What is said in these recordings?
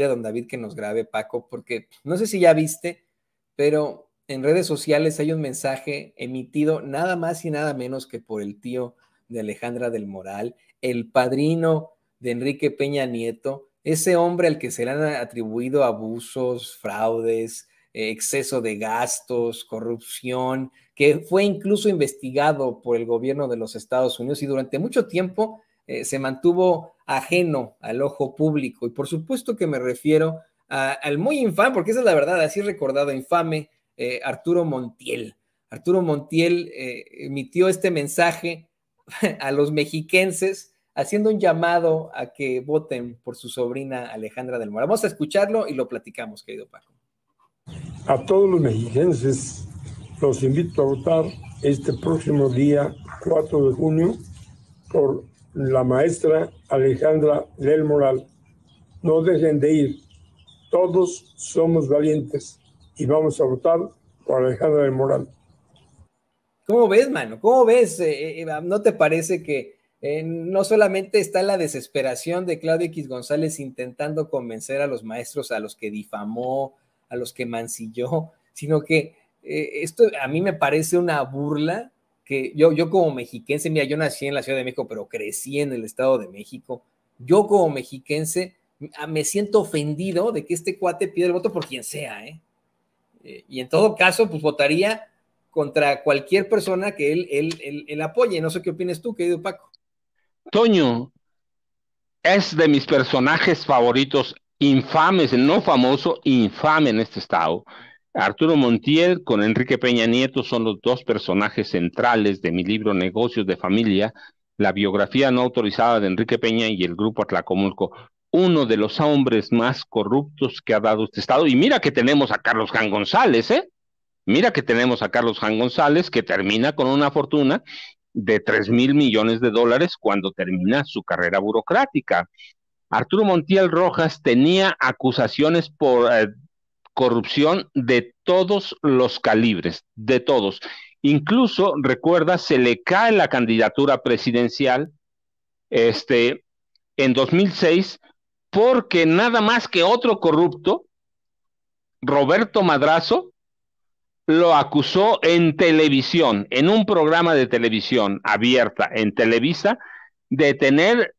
a don David que nos grabe, Paco, porque no sé si ya viste, pero en redes sociales hay un mensaje emitido nada más y nada menos que por el tío de Alejandra del Moral, el padrino de Enrique Peña Nieto, ese hombre al que se le han atribuido abusos, fraudes, eh, exceso de gastos, corrupción, que fue incluso investigado por el gobierno de los Estados Unidos y durante mucho tiempo eh, se mantuvo ajeno al ojo público. Y por supuesto que me refiero al muy infame, porque esa es la verdad, así recordado, infame, eh, Arturo Montiel. Arturo Montiel eh, emitió este mensaje a los mexiquenses haciendo un llamado a que voten por su sobrina Alejandra del Mora. Vamos a escucharlo y lo platicamos, querido Paco. A todos los mexiquenses los invito a votar este próximo día 4 de junio por la maestra Alejandra del Moral. No dejen de ir. Todos somos valientes y vamos a votar por Alejandra del Moral. ¿Cómo ves, mano? ¿Cómo ves? Eh, eh, ¿No te parece que eh, no solamente está la desesperación de Claudio X González intentando convencer a los maestros, a los que difamó, a los que mancilló, sino que esto a mí me parece una burla que yo, yo como mexiquense, mira, yo nací en la Ciudad de México, pero crecí en el Estado de México. Yo como mexiquense ah, me siento ofendido de que este cuate pida el voto por quien sea, ¿eh? eh y en todo caso, pues votaría contra cualquier persona que él, él, él apoye. No sé qué opinas tú, querido Paco. Toño es de mis personajes favoritos, infames, no famoso, infame en este estado. Arturo Montiel con Enrique Peña Nieto son los dos personajes centrales de mi libro Negocios de Familia, la biografía no autorizada de Enrique Peña y el grupo Atlacomulco, uno de los hombres más corruptos que ha dado este Estado. Y mira que tenemos a Carlos Jan González, ¿eh? Mira que tenemos a Carlos Jan González que termina con una fortuna de 3 mil millones de dólares cuando termina su carrera burocrática. Arturo Montiel Rojas tenía acusaciones por... Eh, corrupción de todos los calibres, de todos. Incluso, recuerda, se le cae la candidatura presidencial este, en 2006 porque nada más que otro corrupto, Roberto Madrazo, lo acusó en televisión, en un programa de televisión abierta en Televisa, de tener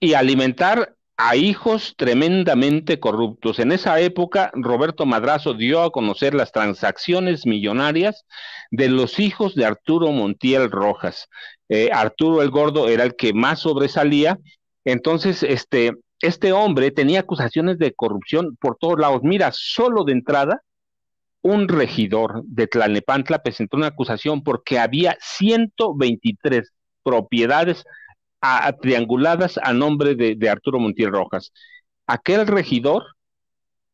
y alimentar a hijos tremendamente corruptos. En esa época, Roberto Madrazo dio a conocer las transacciones millonarias de los hijos de Arturo Montiel Rojas. Eh, Arturo el Gordo era el que más sobresalía. Entonces, este, este hombre tenía acusaciones de corrupción por todos lados. Mira, solo de entrada, un regidor de Tlalnepantla presentó una acusación porque había 123 propiedades trianguladas a nombre de, Arturo Montiel Rojas. Aquel regidor,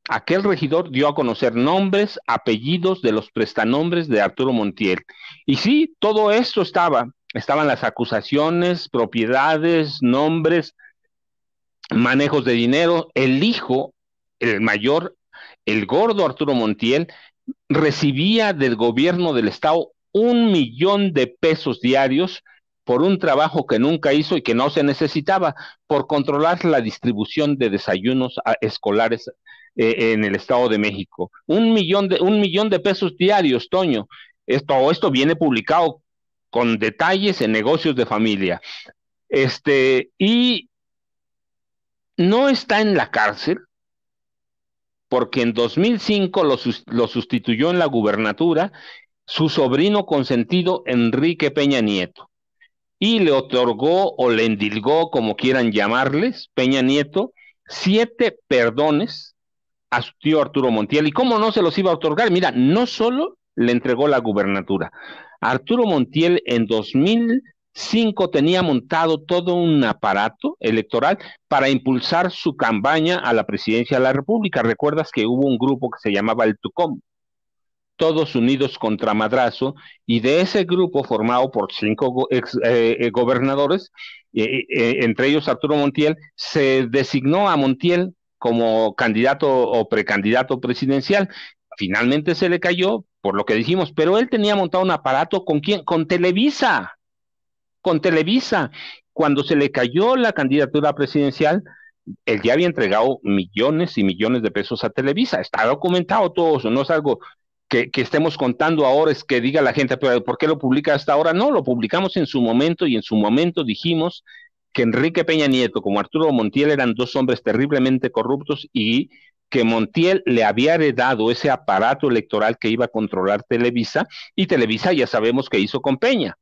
aquel regidor dio a conocer nombres, apellidos de los prestanombres de Arturo Montiel. Y sí, todo esto estaba, estaban las acusaciones, propiedades, nombres, manejos de dinero. El hijo, el mayor, el gordo Arturo Montiel, recibía del gobierno del Estado un millón de pesos diarios por un trabajo que nunca hizo y que no se necesitaba, por controlar la distribución de desayunos ah, escolares eh, en el Estado de México. Un millón de, millón de pesos diarios, Toño. Esto, esto viene publicado con detalles en negocios de familia. Este, y no está en la cárcel, porque en 2005 lo, lo sustituyó en la gubernatura su sobrino consentido Enrique Peña Nieto y le otorgó o le endilgó, como quieran llamarles, Peña Nieto, siete perdones a su tío Arturo Montiel. ¿Y cómo no se los iba a otorgar? Mira, no solo le entregó la gubernatura. Arturo Montiel en 2005 tenía montado todo un aparato electoral para impulsar su campaña a la presidencia de la República. ¿Recuerdas que hubo un grupo que se llamaba el TUCOM? todos unidos contra Madrazo, y de ese grupo formado por cinco eh, eh, gobernadores, eh, entre ellos Arturo Montiel, se designó a Montiel como candidato o precandidato presidencial. Finalmente se le cayó, por lo que dijimos, pero él tenía montado un aparato con quién? Con Televisa. Con Televisa. Cuando se le cayó la candidatura presidencial, él ya había entregado millones y millones de pesos a Televisa. Está documentado todo eso, no es algo que, estemos contando ahora es que diga la gente, pero ¿por qué lo publica hasta ahora? No, lo publicamos en su momento y en su momento dijimos que Enrique Peña Nieto como Arturo Montiel eran dos hombres terriblemente corruptos y que Montiel le había heredado ese aparato electoral que iba a controlar Televisa y Televisa ya sabemos que hizo con Peña.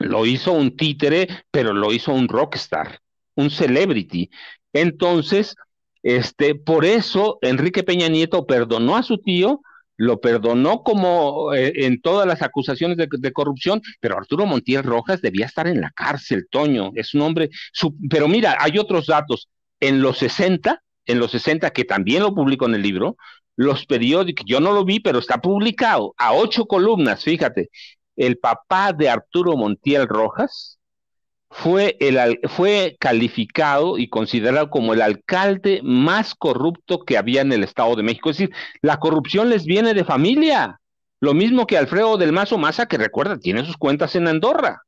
Lo hizo un títere, pero lo hizo un rockstar, un celebrity. Entonces, este, por eso Enrique Peña Nieto perdonó a su tío lo perdonó como eh, en todas las acusaciones de, corrupción, pero Arturo Montiel Rojas debía estar en la cárcel, Toño, es un hombre, pero mira, hay otros datos, en los 60, en los 60 que también lo publicó en el libro, los periódicos, yo no lo vi, pero está publicado a ocho columnas, fíjate, el papá de Arturo Montiel Rojas fue, el, fue calificado y considerado como el alcalde más corrupto que había en el Estado de México. Es decir, la corrupción les viene de familia. Lo mismo que Alfredo del Mazo Maza, que recuerda, tiene sus cuentas en Andorra.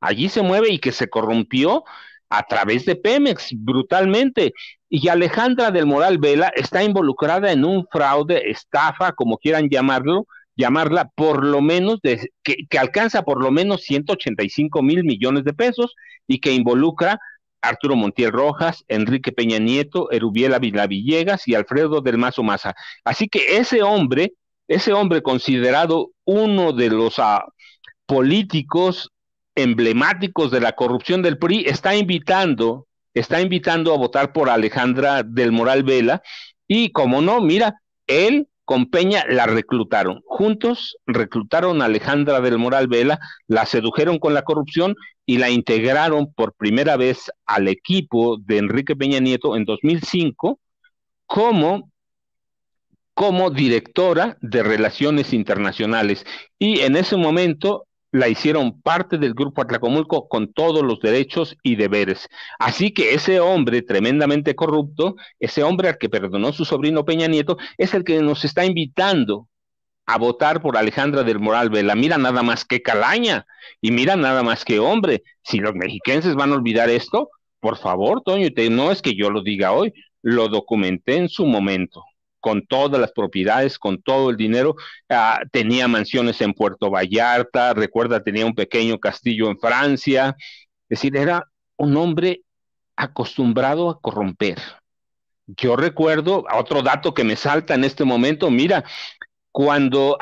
Allí se mueve y que se corrompió a través de Pemex brutalmente. Y Alejandra del Moral Vela está involucrada en un fraude, estafa, como quieran llamarlo, llamarla por lo menos, que, alcanza por lo menos 185 mil millones de pesos y que involucra Arturo Montiel Rojas, Enrique Peña Nieto, Erubiela Villegas y Alfredo del Mazo Maza. Así que ese hombre, ese hombre considerado uno de los ah, políticos emblemáticos de la corrupción del PRI, está invitando, está invitando a votar por Alejandra del Moral Vela y como no, mira, él con Peña la reclutaron. Juntos reclutaron a Alejandra del Moral Vela, la sedujeron con la corrupción y la integraron por primera vez al equipo de Enrique Peña Nieto en 2005 como, como directora de Relaciones Internacionales. Y en ese momento la hicieron parte del grupo Atlacomulco con todos los derechos y deberes. Así que ese hombre tremendamente corrupto, ese hombre al que perdonó su sobrino Peña Nieto, es el que nos está invitando a votar por Alejandra del Moral Vela. Mira nada más que calaña y mira nada más que hombre. Si los mexiquenses van a olvidar esto, por favor, Toño, no es que yo lo diga hoy, lo documenté en su momento con todas las propiedades, con todo el dinero. Ah, tenía mansiones en Puerto Vallarta, recuerda, tenía un pequeño castillo en Francia. Es decir, era un hombre acostumbrado a corromper. Yo recuerdo, otro dato que me salta en este momento, mira, cuando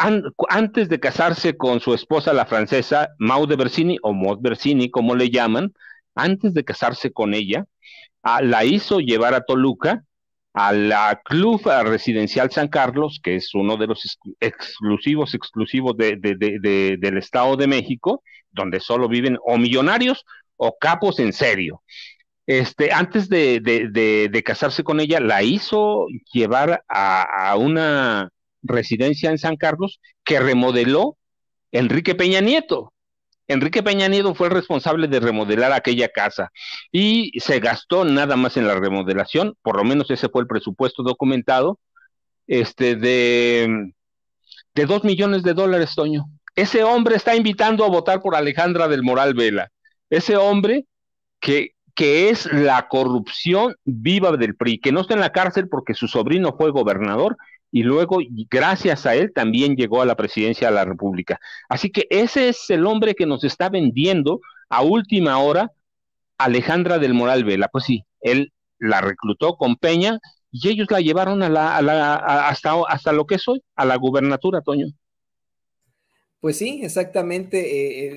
antes de casarse con su esposa la francesa, Maude de Bersini, o Maud Bersini, como le llaman, antes de casarse con ella, ah, la hizo llevar a Toluca a la Club Residencial San Carlos, que es uno de los exclusivos, exclusivos de, del Estado de México, donde solo viven o millonarios o capos en serio. Este, antes de, casarse con ella, la hizo llevar a una residencia en San Carlos que remodeló Enrique Peña Nieto. Enrique Peña Nieto fue el responsable de remodelar aquella casa y se gastó nada más en la remodelación, por lo menos ese fue el presupuesto documentado, este, de, de dos millones de dólares, Toño. Ese hombre está invitando a votar por Alejandra del Moral Vela. Ese hombre que, que es la corrupción viva del PRI, que no está en la cárcel porque su sobrino fue gobernador y luego, gracias a él, también llegó a la presidencia de la República. Así que ese es el hombre que nos está vendiendo a última hora Alejandra del Moral Vela. Pues sí, él la reclutó con Peña y ellos la llevaron a la, hasta, hasta lo que es hoy, a la gubernatura, Toño. Pues sí, exactamente.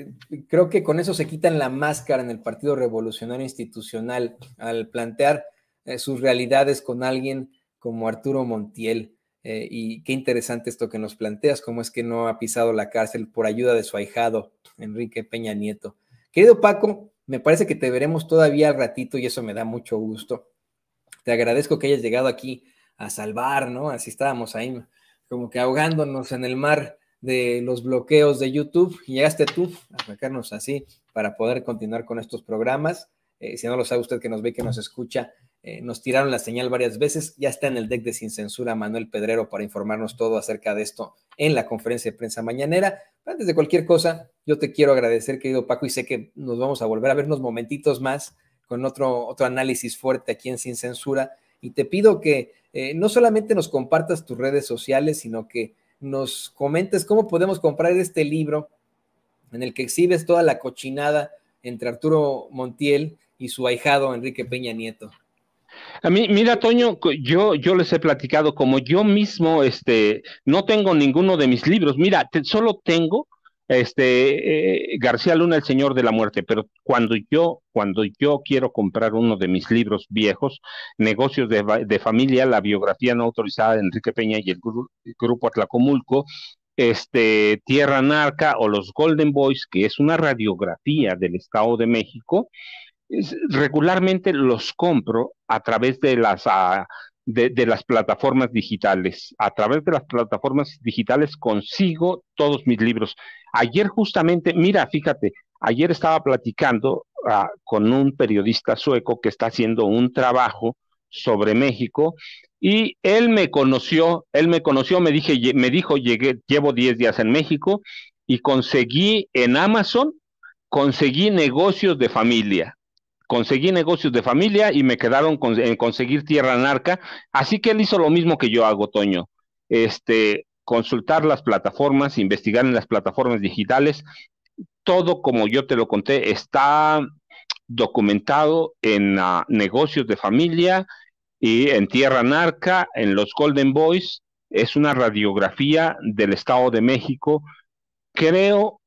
Eh, eh, creo que con eso se quitan la máscara en el Partido Revolucionario Institucional al plantear eh, sus realidades con alguien como Arturo Montiel. Eh, y qué interesante esto que nos planteas, cómo es que no ha pisado la cárcel por ayuda de su ahijado, Enrique Peña Nieto. Querido Paco, me parece que te veremos todavía al ratito y eso me da mucho gusto. Te agradezco que hayas llegado aquí a salvar, ¿no? Así estábamos ahí, como que ahogándonos en el mar de los bloqueos de YouTube. Y Llegaste tú a sacarnos así para poder continuar con estos programas. Eh, si no lo sabe usted que nos ve, que nos escucha, eh, nos tiraron la señal varias veces. Ya está en el deck de Sin Censura Manuel Pedrero para informarnos todo acerca de esto en la conferencia de prensa mañanera. Antes de cualquier cosa, yo te quiero agradecer, querido Paco, y sé que nos vamos a volver a ver unos momentitos más con otro, otro análisis fuerte aquí en Sin Censura. Y te pido que eh, no solamente nos compartas tus redes sociales, sino que nos comentes cómo podemos comprar este libro en el que exhibes toda la cochinada entre Arturo Montiel y su ahijado Enrique Peña Nieto mira, Toño, yo, yo les he platicado como yo mismo, este, no tengo ninguno de mis libros. Mira, solo tengo este eh, García Luna, el Señor de la Muerte, pero cuando yo, cuando yo quiero comprar uno de mis libros viejos, Negocios de, Familia, la biografía no autorizada de Enrique Peña y el, grupo Atlacomulco, este, Tierra Narca o los Golden Boys, que es una radiografía del Estado de México, regularmente los compro a través de las, ah, de, las plataformas digitales. A través de las plataformas digitales consigo todos mis libros. Ayer justamente, mira, fíjate, ayer estaba platicando ah, con un periodista sueco que está haciendo un trabajo sobre México y él me conoció, él me conoció, me, dije, me dijo, llevo 10 días en México y conseguí en Amazon, conseguí negocios de familia conseguí negocios de familia y me quedaron en conseguir tierra narca. Así que él hizo lo mismo que yo hago, Toño. Este, consultar las plataformas, investigar en las plataformas digitales. Todo, como yo te lo conté, está documentado en ah, negocios de familia y en tierra narca, en los Golden Boys. Es una radiografía del Estado de México. Creo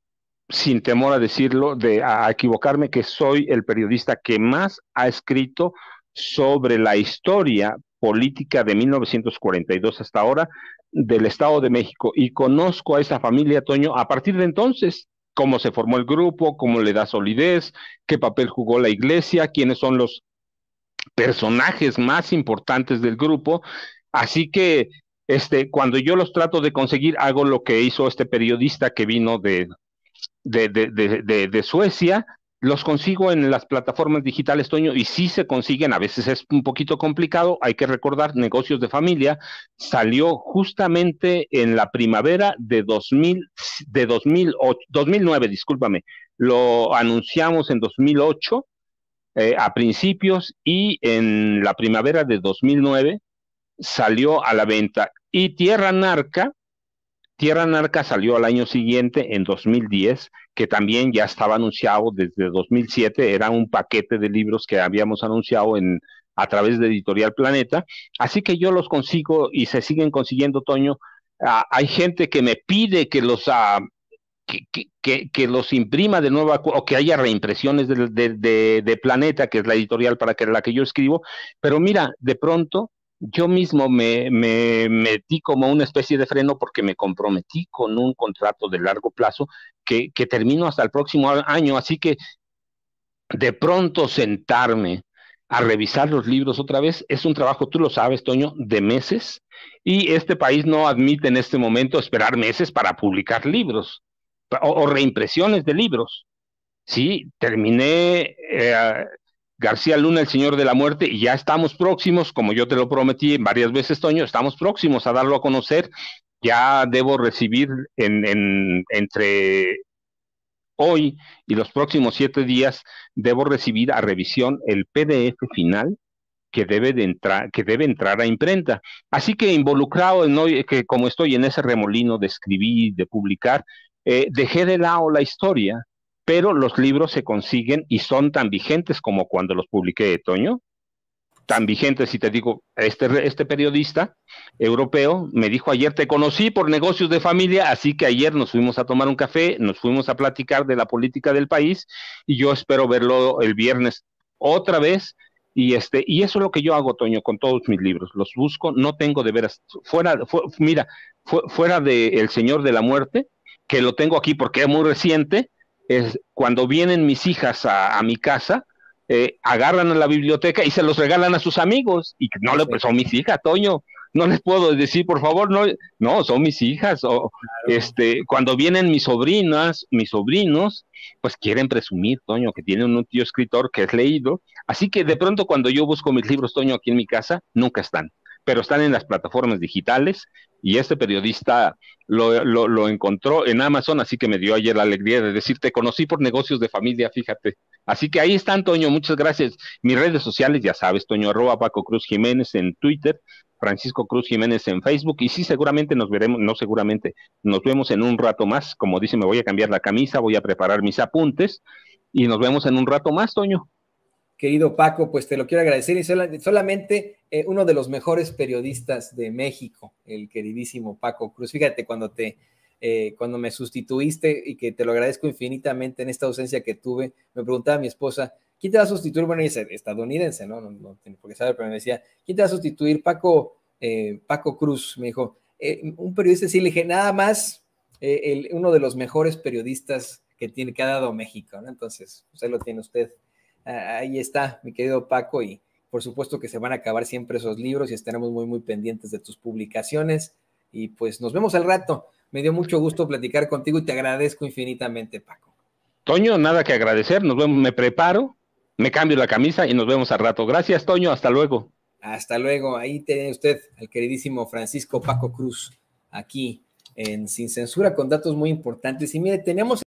sin temor a decirlo, de a equivocarme, que soy el periodista que más ha escrito sobre la historia política de 1942 hasta ahora del Estado de México y conozco a esa familia, Toño, a partir de entonces, cómo se formó el grupo, cómo le da solidez, qué papel jugó la iglesia, quiénes son los personajes más importantes del grupo. Así que este, cuando yo los trato de conseguir, hago lo que hizo este periodista que vino de, de, de, de Suecia, los consigo en las plataformas digitales, Toño, y sí se consiguen, a veces es un poquito complicado, hay que recordar, negocios de familia salió justamente en la primavera de, 2000, de 2008, 2009, discúlpame, lo anunciamos en 2008 eh, a principios y en la primavera de 2009 salió a la venta. Y Tierra Narca, Tierra Narca salió al año siguiente, en 2010, que también ya estaba anunciado desde 2007, era un paquete de libros que habíamos anunciado en, a través de Editorial Planeta. Así que yo los consigo y se siguen consiguiendo, Toño. Ah, hay gente que me pide que los, ah, que, los imprima de nuevo o que haya reimpresiones de, de, Planeta, que es la editorial para que, la que yo escribo. Pero mira, de pronto yo mismo me, metí como una especie de freno porque me comprometí con un contrato de largo plazo que, que termino hasta el próximo año. Así que de pronto sentarme a revisar los libros otra vez es un trabajo, tú lo sabes, Toño, de meses. Y este país no admite en este momento esperar meses para publicar libros o, reimpresiones de libros. Sí, terminé eh, García Luna, el Señor de la Muerte, y ya estamos próximos, como yo te lo prometí varias veces, Toño, estamos próximos a darlo a conocer. Ya debo recibir en, entre hoy y los próximos siete días, debo recibir a revisión el PDF final que debe, entrar, que debe entrar a imprenta. Así que involucrado en hoy, que como estoy en ese remolino de escribir, de publicar, eh, dejé de lado la historia pero los libros se consiguen y son tan vigentes como cuando los publiqué, Toño. Tan vigentes, si te digo, este, este periodista europeo me dijo ayer, te conocí por negocios de familia, así que ayer nos fuimos a tomar un café, nos fuimos a platicar de la política del país y yo espero verlo el viernes otra vez y este, y eso es lo que yo hago, Toño, con todos mis libros. Los busco, no tengo de veras. Fuera, mira, fuera de El Señor de la Muerte, que lo tengo aquí porque es muy reciente, es cuando vienen mis hijas a, mi casa, eh, agarran a la biblioteca y se los regalan a sus amigos. Y no le, pues, son mis hijas, Toño. No les puedo decir, por favor, no, no, son mis hijas. O, este, cuando vienen mis sobrinas, mis sobrinos, pues quieren presumir, Toño, que tienen un tío escritor que es leído. Así que de pronto cuando yo busco mis libros, Toño, aquí en mi casa, nunca están pero están en las plataformas digitales y este periodista lo, encontró en Amazon, así que me dio ayer la alegría de decirte, conocí por negocios de familia, fíjate. Así que ahí está, Toño, muchas gracias. Mis redes sociales, ya sabes, Toño arroba Paco Cruz Jiménez en Twitter, Francisco Cruz Jiménez en Facebook y sí, seguramente nos veremos, no seguramente, nos vemos en un rato más. Como dice, me voy a cambiar la camisa, voy a preparar mis apuntes y nos vemos en un rato más, Toño querido Paco, pues te lo quiero agradecer y solamente eh, uno de los mejores periodistas de México, el queridísimo Paco Cruz. Fíjate cuando te eh, cuando me sustituiste y que te lo agradezco infinitamente en esta ausencia que tuve, me preguntaba mi esposa, ¿quién te va a sustituir? Bueno, dice, estadounidense, ¿no? No, tiene por qué saber, pero me decía, ¿quién te va a sustituir? Paco, eh, Paco Cruz, me dijo, un periodista, sí, le dije, nada más uno de los mejores periodistas que tiene que ha dado México, ¿no? Entonces, usted pues, lo tiene usted Ah, ahí está, mi querido Paco, y por supuesto que se van a acabar siempre esos libros y estaremos muy, muy pendientes de tus publicaciones. Y pues nos vemos al rato. Me dio mucho gusto platicar contigo y te agradezco infinitamente, Paco. Toño, nada que agradecer, nos vemos, me preparo, me cambio la camisa y nos vemos al rato. Gracias, Toño, hasta luego. Hasta luego, ahí tiene usted al queridísimo Francisco Paco Cruz, aquí en Sin Censura, con datos muy importantes. Y mire, tenemos...